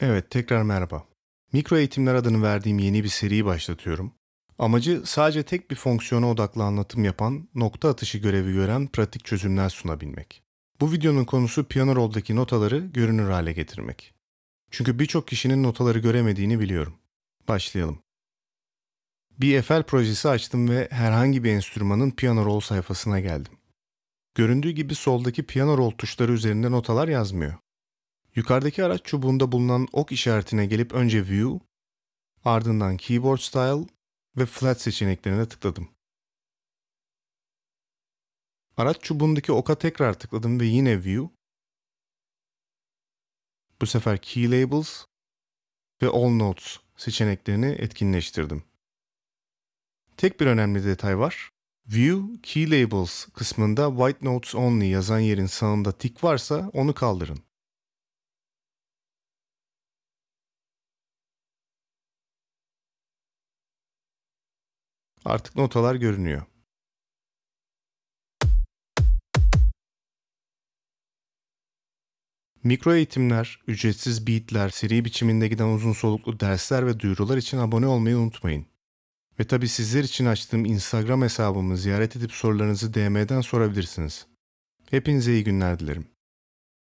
Evet, tekrar merhaba. Mikro eğitimler adını verdiğim yeni bir seriyi başlatıyorum. Amacı sadece tek bir fonksiyona odaklı anlatım yapan, nokta atışı görevi gören pratik çözümler sunabilmek. Bu videonun konusu piyano roldaki notaları görünür hale getirmek. Çünkü birçok kişinin notaları göremediğini biliyorum. Başlayalım. Bir FL projesi açtım ve herhangi bir enstrümanın piyano rol sayfasına geldim. Göründüğü gibi soldaki piyano rol tuşları üzerinde notalar yazmıyor. Yukarıdaki araç çubuğunda bulunan ok işaretine gelip önce View, ardından Keyboard Style ve Flat seçeneklerine tıkladım. Araç çubuğundaki oka tekrar tıkladım ve yine View, bu sefer Key Labels ve All Notes seçeneklerini etkinleştirdim. Tek bir önemli detay var. View Key Labels kısmında White Notes Only yazan yerin sağında tik varsa onu kaldırın. Artık notalar görünüyor. Mikro eğitimler, ücretsiz beatler, seri biçiminde giden uzun soluklu dersler ve duyurular için abone olmayı unutmayın. Ve tabi sizler için açtığım Instagram hesabımı ziyaret edip sorularınızı DM'den sorabilirsiniz. Hepinize iyi günler dilerim.